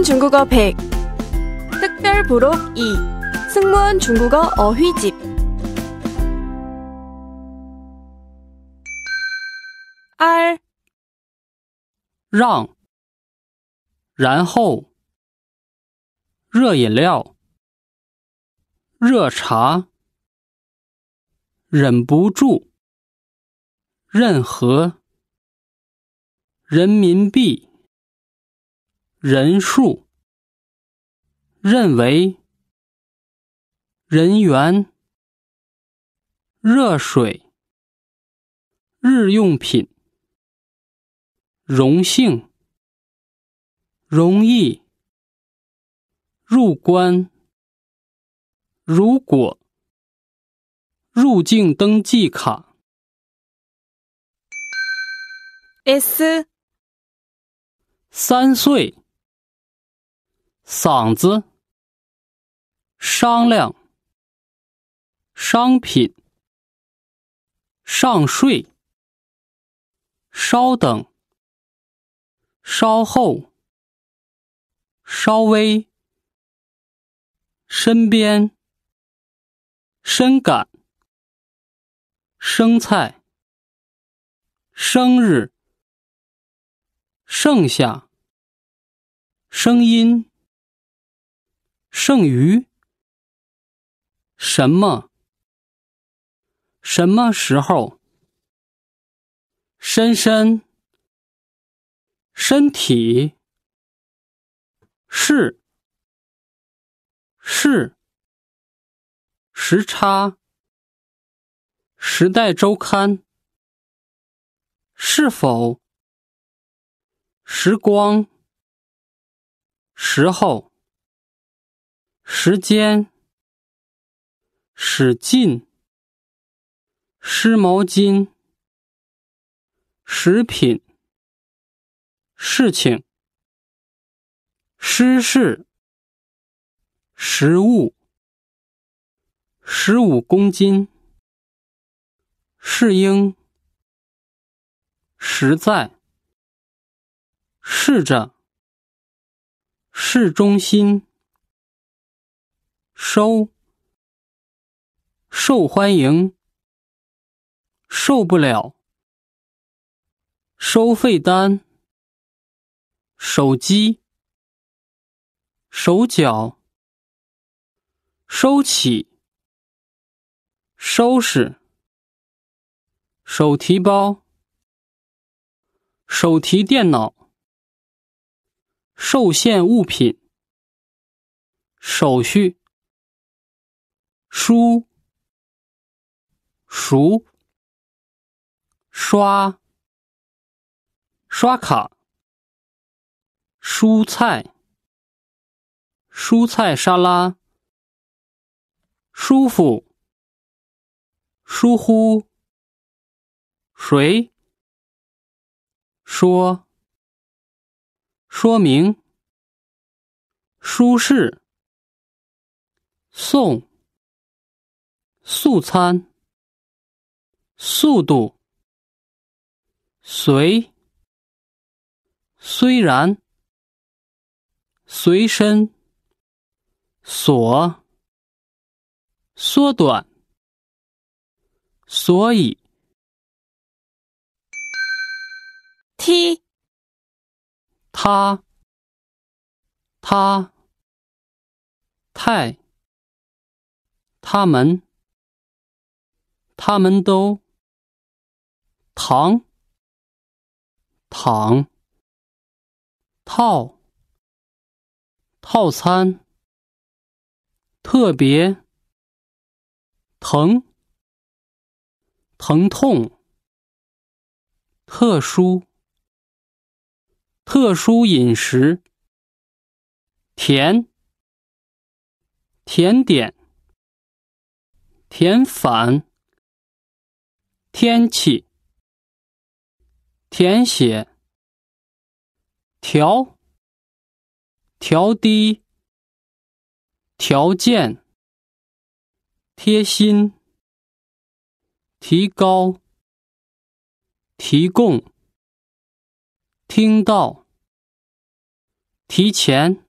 《중국어100특별부록2승무원중국어어휘집》。二让然后热饮料热茶忍不住任何人民币。人数，认为，人员，热水，日用品，荣幸，容易，入关，如果，入境登记卡，S，三岁。嗓子，商量，商品，上税，稍等，稍后，稍微，身边，深感，生菜，生日，剩下，声音。剩余？什么？什么时候？深深身体是是时差？时代周刊是否时光时候？时间，使劲，湿毛巾，食品，事情，湿事，食物，十五公斤，适应，实在，试着，市中心。收，受欢迎，受不了。收费单，手机，手脚，收起，收拾，手提包，手提电脑，受限物品，手续。书，熟，刷，刷卡，蔬菜，蔬菜沙拉，舒服，疏忽，谁？说，说明，舒适，送。速餐，速度，随，虽然，随身，所，缩短，所以，踢，他，他，太，他们。他们都躺躺套套餐特别疼疼痛特殊特殊饮食甜甜点甜反。天气，填写，调，调低，条件，贴心，提高，提供，听到，提前，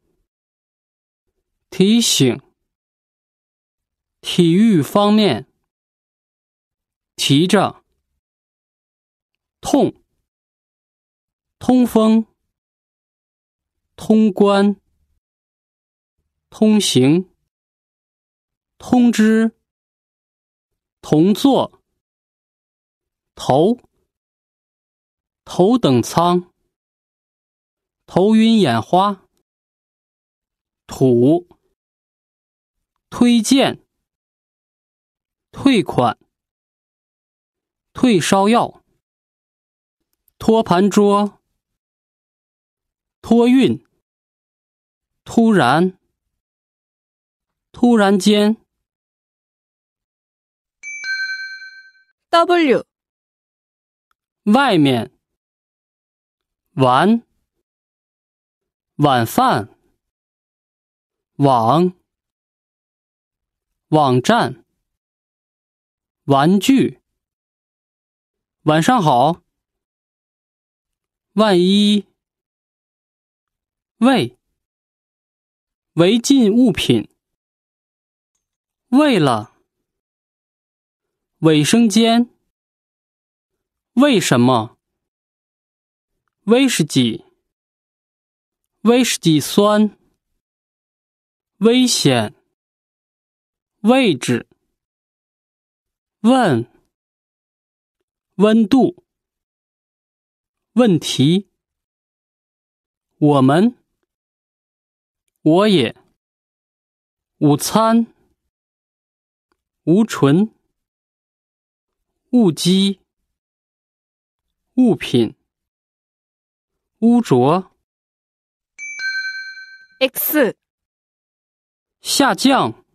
提醒，体育方面。提着，痛，通风，通关，通行，通知，同座，头，头等舱，头晕眼花，土，推荐，退款。退烧药，托盘桌，托运，突然，突然间，W，外面，玩，晚饭，网，网站，玩具。晚上好。万一喂，违禁物品。为了卫生间，为什么威士忌？威士忌酸，危险。位置？问？温度？问题？我们？我也？午餐？无醇？误机？物品？污浊？X？下降？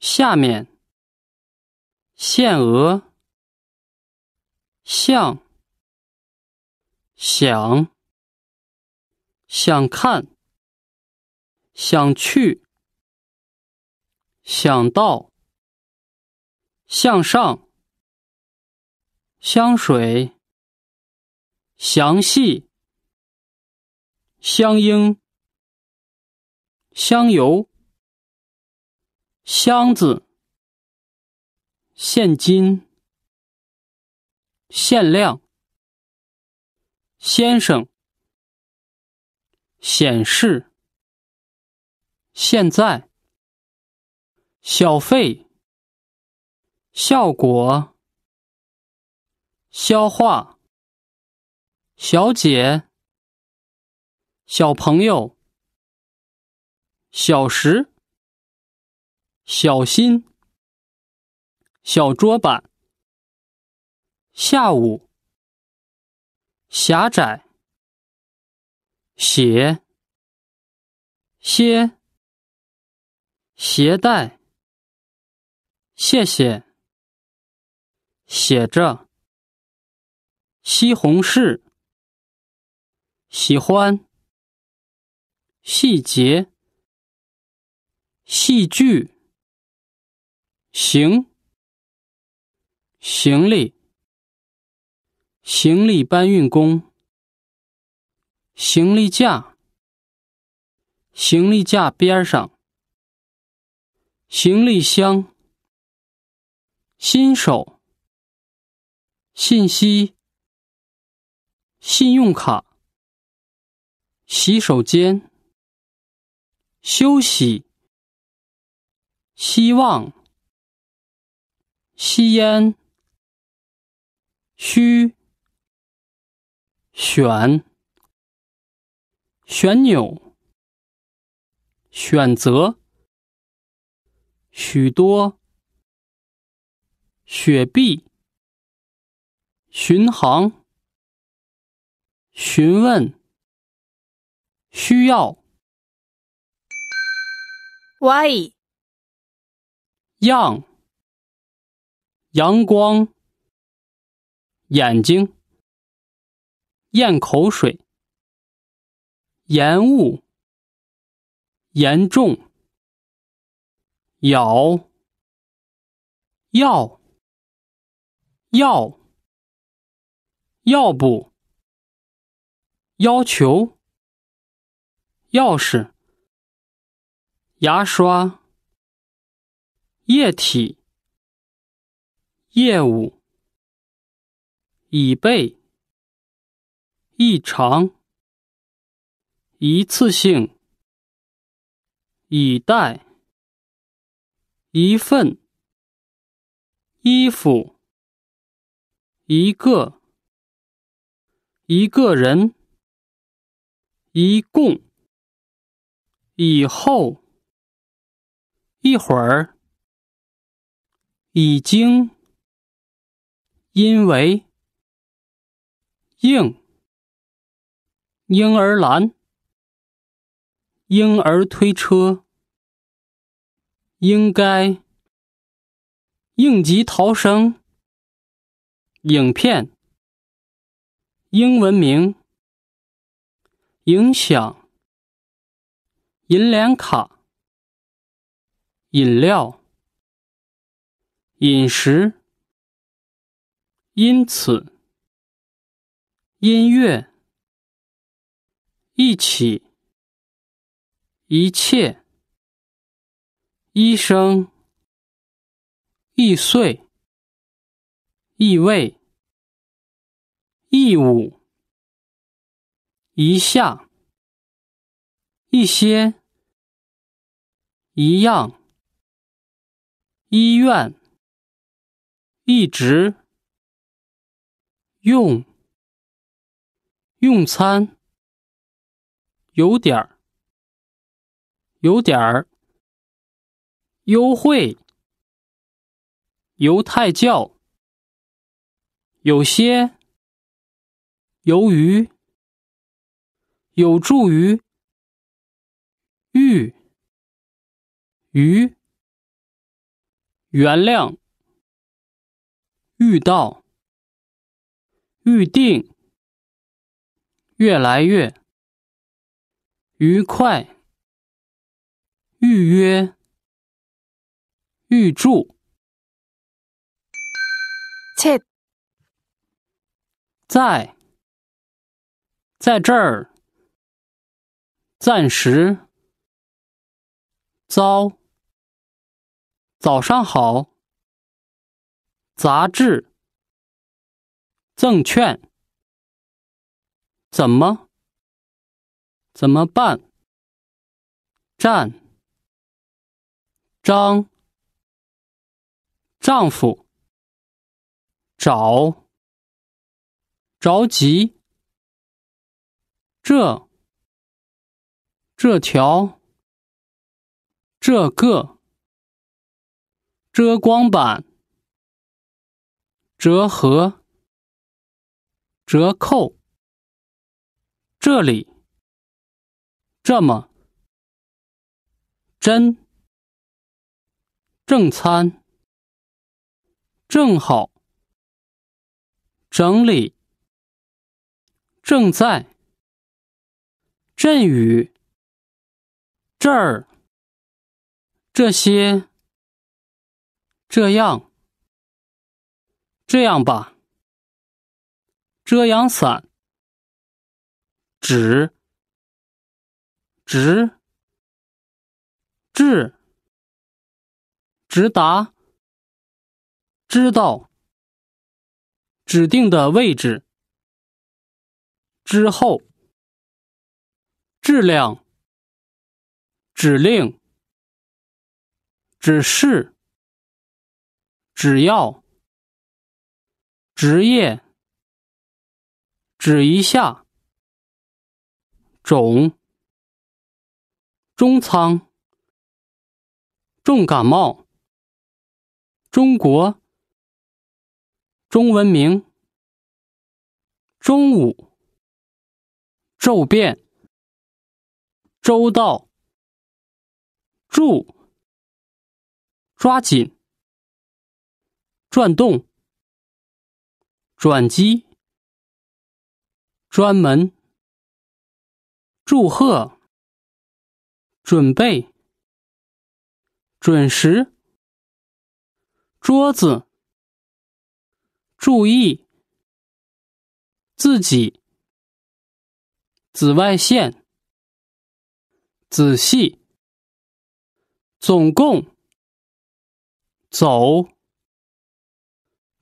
下面？限额？像，想，想看，想去，想到，向上，香水，详细，香烟，香油，箱子，现金。限量，先生，显示，现在，小费，效果，消化，小姐，小朋友，小时，小心，小桌板。下午，狭窄，写，些，携带，谢谢，写着，西红柿，喜欢，细节，戏剧，行，行李。行李搬运工，行李架，行李架边上，行李箱，新手，信息，信用卡，洗手间，休息，希望，吸烟，需。选旋钮，选择许多雪碧，巡航询问需要 Why 样阳光眼睛。咽口水，延误，严重，咬，要，要，要不，要求，钥匙，牙刷，液体，业务，以备。异常，一次性，以待、一份衣服，一个一个人，一共以后一会儿已经因为硬。婴儿篮，婴儿推车，应该，应急逃生，影片，英文名，影响，银联卡，饮料，饮食，因此，音乐。一起，一切，一生，易碎，易位，义务，一下，一些，一样，医院，一直，用，用餐。有点儿，有点儿优惠。犹太教，有些由于，有助于遇于，原谅遇到预定越来越。愉快，预约，预祝。切。在，在这儿。暂时，糟。早上好。杂志，证券，怎么？怎么办？站张丈夫找着急这这条这个遮光板折合折扣这里。这么，真，正餐，正好，整理，正在，阵雨，这儿，这些，这样，这样吧，遮阳伞，纸。直，至，直达，知道，指定的位置，之后，质量，指令，指示，只要，职业，指一下，种。中仓，重感冒。中国，中文名。中午，骤变。周到，注，抓紧，转动，转机，专门，祝贺。准备，准时。桌子，注意，自己，紫外线，仔细，总共，走，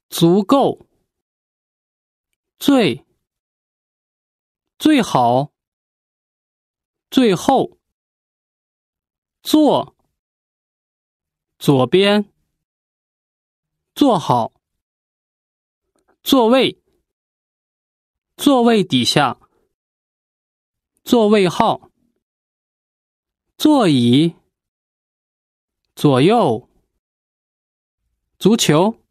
足够，最，最好，最后。坐，左边，坐好，座位，座位底下，座位号，座椅，左右，足球。